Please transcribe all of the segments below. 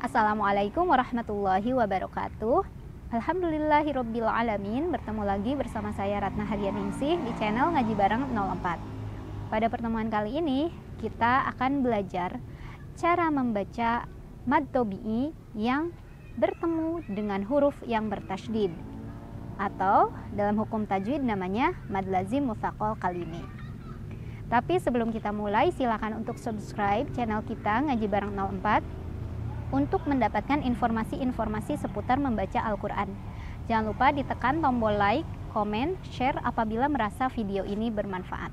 Assalamualaikum warahmatullahi wabarakatuh. Alhamdulillahirabbil alamin. Bertemu lagi bersama saya Ratna Haryaningsih di channel Ngaji Bareng 04. Pada pertemuan kali ini, kita akan belajar cara membaca mad tobi'i yang bertemu dengan huruf yang bertasydid atau dalam hukum tajwid namanya mad lazim kali kalimi. Tapi sebelum kita mulai, silakan untuk subscribe channel kita Ngaji Bareng 04 untuk mendapatkan informasi-informasi seputar membaca Al-Quran. Jangan lupa ditekan tombol like, komen, share apabila merasa video ini bermanfaat.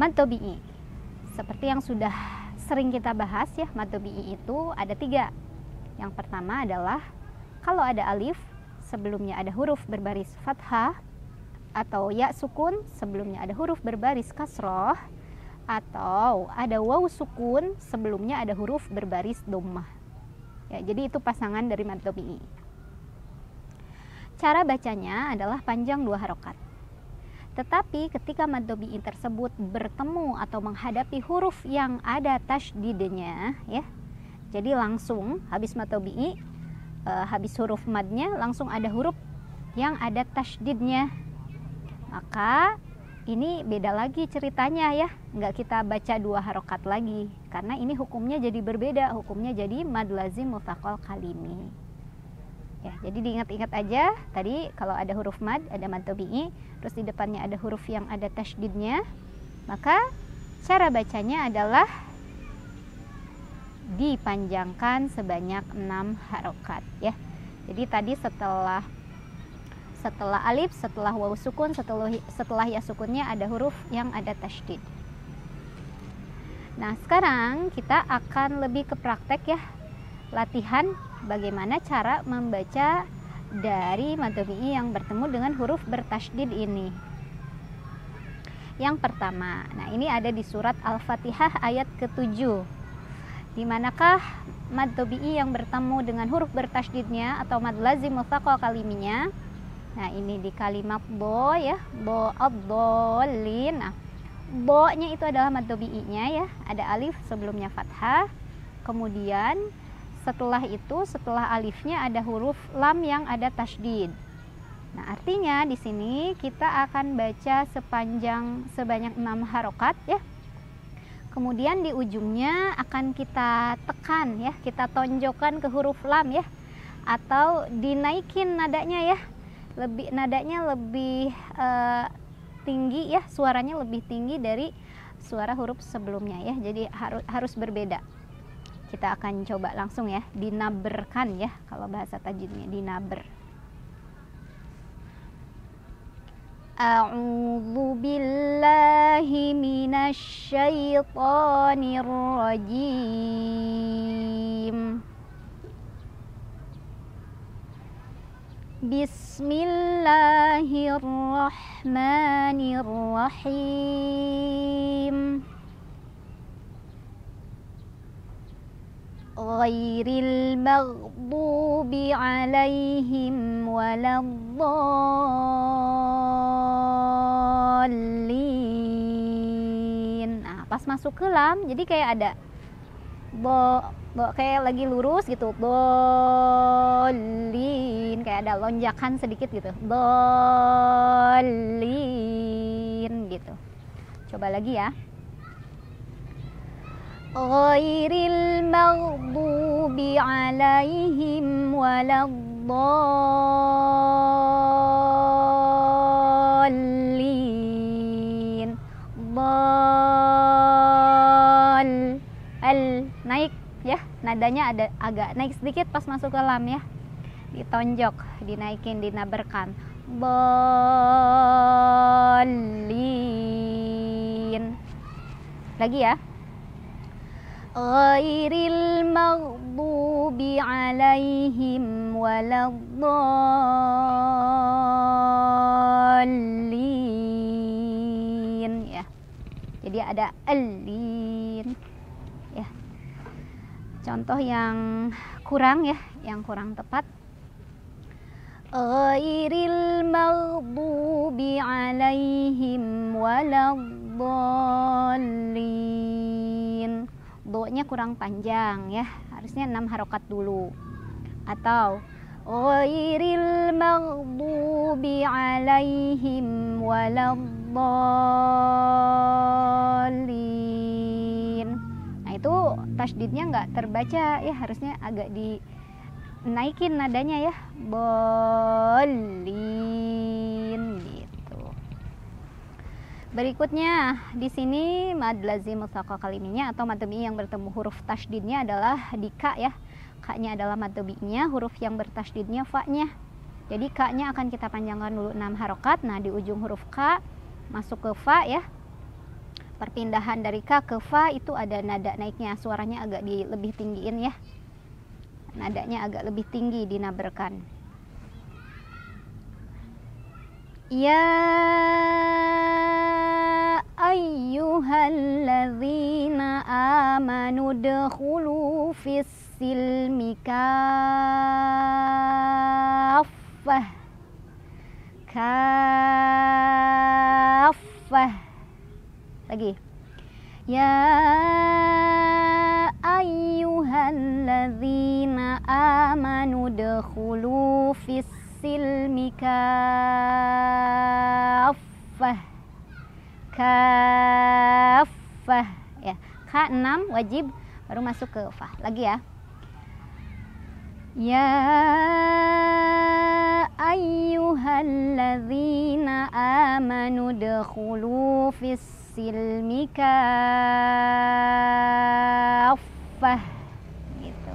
Matobi'i Seperti yang sudah sering kita bahas ya, matobi'i itu ada tiga. Yang pertama adalah kalau ada alif, sebelumnya ada huruf berbaris fathah, atau ya sukun sebelumnya ada huruf berbaris kasroh atau ada waw sukun sebelumnya ada huruf berbaris dommah. Ya, jadi itu pasangan dari mad Cara bacanya adalah panjang dua harokat. Tetapi ketika maddobi'i tersebut bertemu atau menghadapi huruf yang ada tasydidnya ya. Jadi langsung habis mad e, eh, habis huruf madnya langsung ada huruf yang ada tasydidnya. Maka ini beda lagi ceritanya ya nggak kita baca dua harokat lagi karena ini hukumnya jadi berbeda hukumnya jadi mad lazim mutakol kalimi ya jadi diingat-ingat aja tadi kalau ada huruf mad ada mad tobi'i terus di depannya ada huruf yang ada tashdidnya, maka cara bacanya adalah dipanjangkan sebanyak enam harokat ya jadi tadi setelah setelah alif, setelah waw sukun, setelah, setelah ya sukunnya ada huruf yang ada tasydid. Nah, sekarang kita akan lebih ke praktek ya. Latihan bagaimana cara membaca dari madomi'i yang bertemu dengan huruf bertasydid ini. Yang pertama, nah ini ada di surat Al-Fatihah ayat ke-7. Di manakah mad yang bertemu dengan huruf bertasydidnya atau mad lazim mutsaqal kaliminya Nah, ini di kalimat bo ya, bo abdolin. Nah, bo-nya itu adalah mad nya ya, ada alif sebelumnya fathah. Kemudian setelah itu setelah alifnya ada huruf lam yang ada tasdid. Nah, artinya di sini kita akan baca sepanjang sebanyak 6 harokat ya. Kemudian di ujungnya akan kita tekan ya, kita tonjokkan ke huruf lam ya atau dinaikin nadanya ya lebih nadanya lebih uh, tinggi ya suaranya lebih tinggi dari suara huruf sebelumnya ya jadi harus harus berbeda kita akan coba langsung ya dinaberkan ya kalau bahasa tajwidnya dinaber A'udzu billahi minasy syaithanir rajim Bismillahirrahmanirrahim المغضوب عليهم ولا الضالين. nah, Pas masuk ke lam jadi kayak ada Bo kayak lagi lurus gitu dolin kayak ada lonjakan sedikit gitu dolin gitu coba lagi ya ghairil maghdubi alaihim waladdallin dal al naik nadanya ada agak naik sedikit pas masuk ke lam ya ditonjok dinaikin dinaberkan bolin lagi ya ghairil maghdubi alaihim waladhdallin ya jadi ada alin contoh yang kurang ya yang kurang tepat ghairil maghdubi alaihim waladdallin do-nya kurang panjang ya harusnya 6 harokat dulu atau ghairil maghdubi alaihim waladdallin tasdidnya nggak terbaca ya harusnya agak di naikin nadanya ya bolin gitu berikutnya di sini mad lazim kaliminya atau mad yang bertemu huruf tasdidnya adalah di ya kaknya adalah mad huruf yang bertasdidnya fa-nya jadi kaknya akan kita panjangkan dulu enam harokat nah di ujung huruf K masuk ke fa ya perpindahan dari K ke Fa itu ada nada naiknya suaranya agak di, lebih tinggiin ya nadanya agak lebih tinggi dinabarkan ya ayyuhalladzina amanu dakhulu fis silmi kaffah lagi ya ayuhan ladzina amanu dakhulu fis silmi kaffah kaffah ya ka 6 wajib baru masuk ke fah lagi ya ya ayyuhalladzina amanu dakhulu fis silmi kaffah gitu.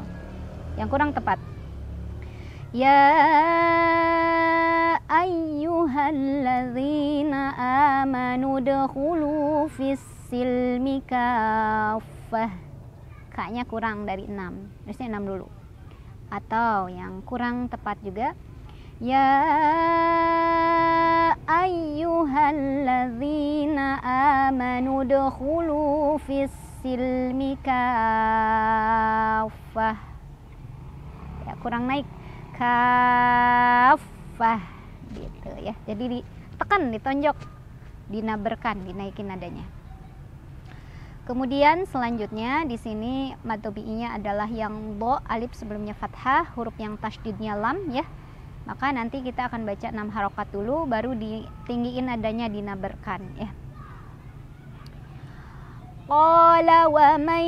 Yang kurang tepat. Ya ayyuhalladzina amanu dakhulu fis silmi kaffah. Kaknya kurang dari 6. Harusnya 6 dulu. Atau yang kurang tepat juga ya ayyuhal آمنوا ادخلوا في السلم كافة ya kurang naik kafah gitu ya jadi ditekan ditonjok dinaberkan dinaikin nadanya Kemudian selanjutnya di sini matobi'inya adalah yang bo alif sebelumnya fathah, huruf yang tasdidnya lam ya. Maka nanti kita akan baca enam harokat dulu baru ditinggiin adanya dinaberkan ya. قال ومن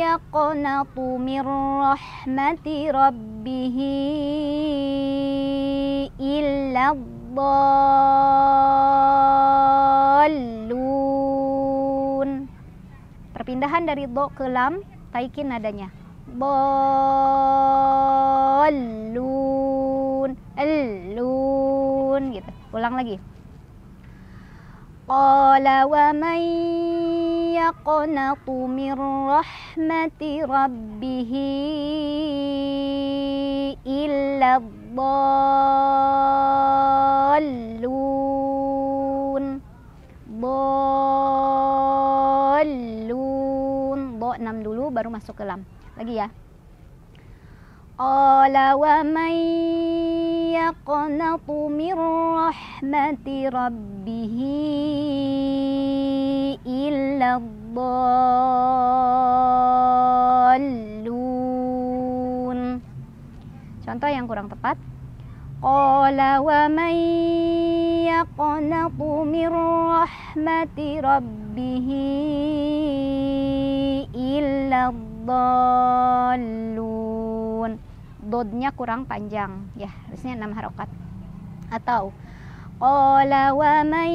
يقنط من رحمة ربه إلا الضالون Perpindahan dari do ke lam, taikin nadanya. Bolun, elun, gitu. Ulang lagi. Qala wa man يقنط من رحمة ربه إلا الضالون ضالون ضاء نم دولو baru masuk ke lam lagi قال ومن يقنط من رحمة ربه dallun. Contoh yang kurang tepat. Qala wa man yaqnatu min rahmati rabbih illa dallun. Dodnya kurang panjang, ya harusnya enam harokat. Atau قال ومن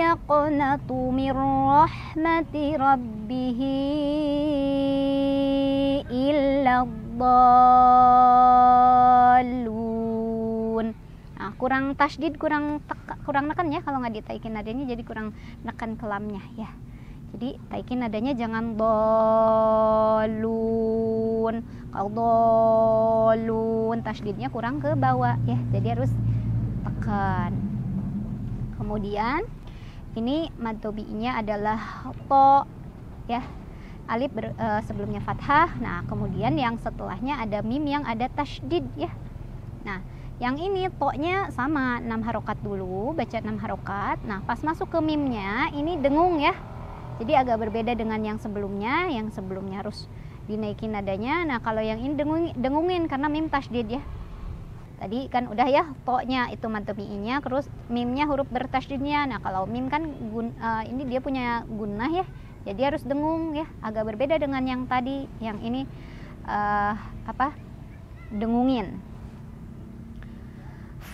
يقنط من رحمة ربه إلا الضالون nah, kurang tasdid kurang teka, kurang nekan ya kalau nggak ditaikin nadanya jadi kurang nekan kelamnya ya jadi taikin nadanya jangan dolun kalau dolun tasdidnya kurang ke bawah ya jadi harus tekan kemudian ini matobinya nya adalah po ya alif ber, e, sebelumnya fathah nah kemudian yang setelahnya ada mim yang ada tasdid ya nah yang ini toknya sama 6 harokat dulu baca 6 harokat nah pas masuk ke mimnya ini dengung ya jadi agak berbeda dengan yang sebelumnya yang sebelumnya harus dinaikin nadanya nah kalau yang ini dengung, dengungin karena mim tasdid ya tadi kan udah ya toknya itu mantep mantumi'inya terus mimnya huruf bertasdidnya nah kalau mim kan gun, uh, ini dia punya gunah ya jadi harus dengung ya agak berbeda dengan yang tadi yang ini uh, apa dengungin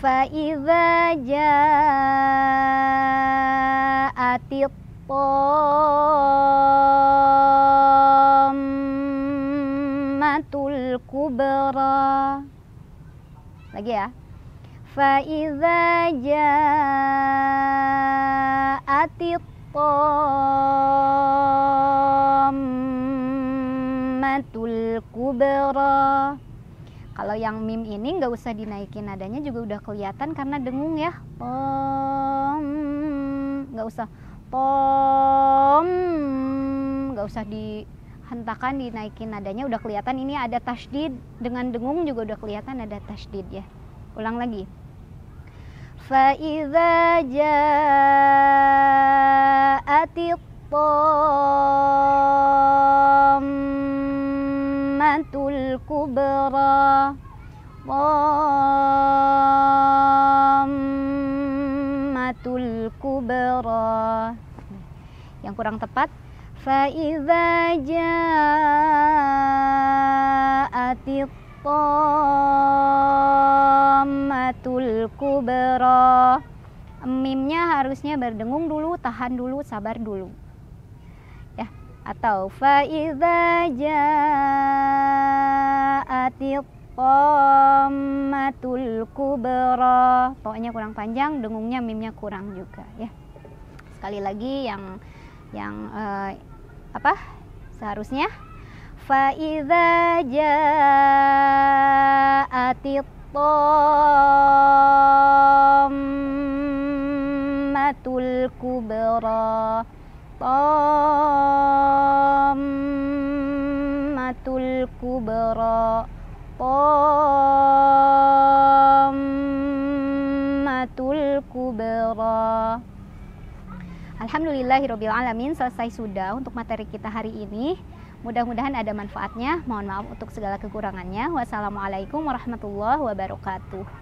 فَإِذَا جَاءَتِ matul Kubra. Lagi ya. فَإِذَا جَاءَتِ الطَّامَّةُ الْكُبْرَى Kalau yang mim ini nggak usah dinaikin nadanya juga udah kelihatan karena dengung ya. Tom, nggak usah. Tom, nggak usah di hentakan dinaikin nadanya udah kelihatan ini ada tasdid dengan dengung juga udah kelihatan ada tasdid ya ulang lagi faiza جاءت الطامة kubra طامة kubra yang kurang tepat فإذا جاءت الطامة الكبرى Mimnya harusnya berdengung dulu, tahan dulu, sabar dulu. Ya, atau faidza ja'atil Qommatul kubra Toknya kurang panjang, dengungnya mimnya kurang juga ya Sekali lagi yang yang uh, apa seharusnya faida jaatit matul kubra matul kubra Alhamdulillahirrohmanirrohim selesai sudah untuk materi kita hari ini. Mudah-mudahan ada manfaatnya. Mohon maaf untuk segala kekurangannya. Wassalamualaikum warahmatullahi wabarakatuh.